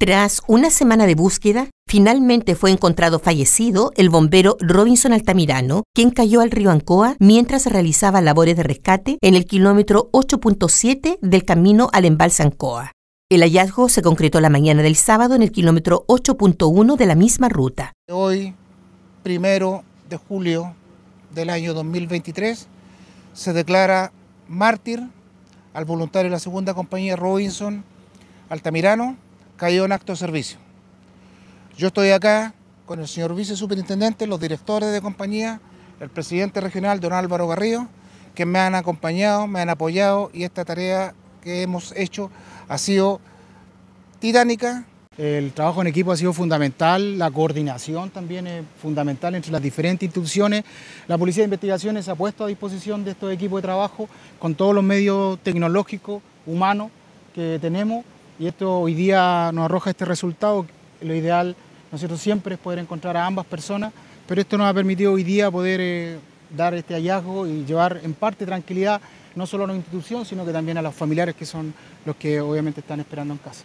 Tras una semana de búsqueda, finalmente fue encontrado fallecido el bombero Robinson Altamirano, quien cayó al río Ancoa mientras realizaba labores de rescate en el kilómetro 8.7 del camino al embalse Ancoa. El hallazgo se concretó la mañana del sábado en el kilómetro 8.1 de la misma ruta. Hoy, primero de julio del año 2023, se declara mártir al voluntario de la segunda compañía Robinson Altamirano, caído en acto de servicio. Yo estoy acá con el señor vice superintendente, los directores de compañía, el presidente regional, don Álvaro Garrido, que me han acompañado, me han apoyado y esta tarea que hemos hecho ha sido titánica. El trabajo en equipo ha sido fundamental, la coordinación también es fundamental entre las diferentes instituciones. La Policía de Investigaciones ha puesto a disposición de estos equipos de trabajo con todos los medios tecnológicos, humanos que tenemos y esto hoy día nos arroja este resultado. Lo ideal, nosotros siempre es poder encontrar a ambas personas, pero esto nos ha permitido hoy día poder eh, dar este hallazgo y llevar en parte tranquilidad no solo a la institución, sino que también a los familiares que son los que obviamente están esperando en casa.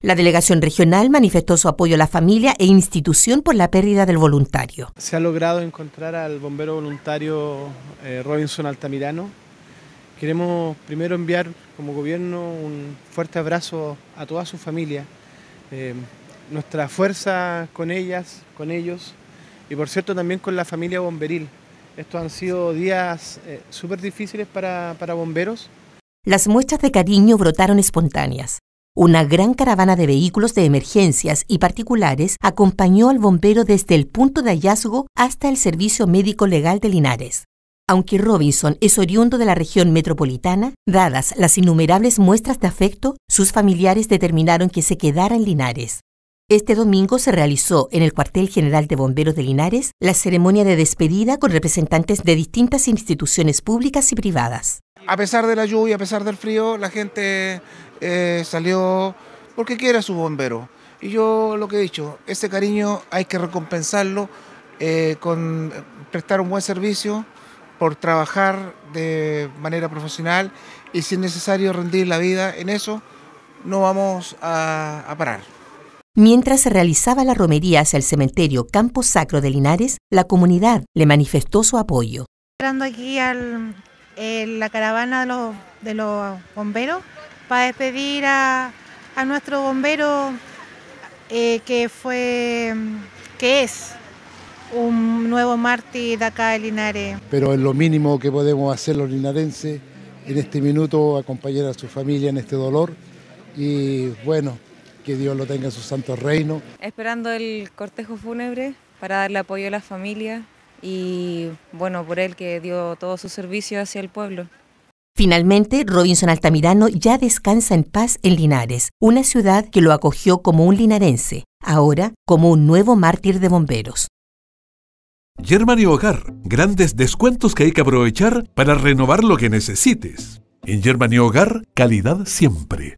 La delegación regional manifestó su apoyo a la familia e institución por la pérdida del voluntario. Se ha logrado encontrar al bombero voluntario eh, Robinson Altamirano, Queremos primero enviar como gobierno un fuerte abrazo a toda su familia, eh, nuestra fuerza con ellas, con ellos y por cierto también con la familia bomberil. Estos han sido días eh, súper difíciles para bomberos. Las muestras de cariño brotaron espontáneas. Una gran caravana de vehículos de emergencias y particulares acompañó al bombero desde el punto de hallazgo hasta el servicio médico legal de Linares aunque Robinson es oriundo de la región metropolitana, dadas las innumerables muestras de afecto, sus familiares determinaron que se quedara en Linares. Este domingo se realizó en el cuartel general de bomberos de Linares la ceremonia de despedida con representantes de distintas instituciones públicas y privadas. A pesar de la lluvia, a pesar del frío, la gente eh, salió porque quiere a su bombero. Y yo lo que he dicho, ese cariño hay que recompensarlo eh, con prestar un buen servicio, por trabajar de manera profesional y si es necesario rendir la vida en eso, no vamos a, parar. Mientras se realizaba la romería hacia el cementerio Campo Sacro de Linares, la comunidad le manifestó su apoyo. entrando aquí al, eh, la caravana de los, bomberos para despedir a, nuestro bombero eh, que fue, que es un nuevo mártir acá de Linares. Pero es lo mínimo que podemos hacer los linarenses en este minuto, acompañar a su familia en este dolor y bueno, que Dios lo tenga en su santo reino. Esperando el cortejo fúnebre para darle apoyo a la familia y bueno, por él que dio todo su servicio hacia el pueblo. Finalmente, Robinson Altamirano ya descansa en paz en Linares, una ciudad que lo acogió como un linarense, ahora como un nuevo mártir de bomberos. Germany Hogar, grandes descuentos que hay que aprovechar para renovar lo que necesites. En Germany Hogar, calidad siempre.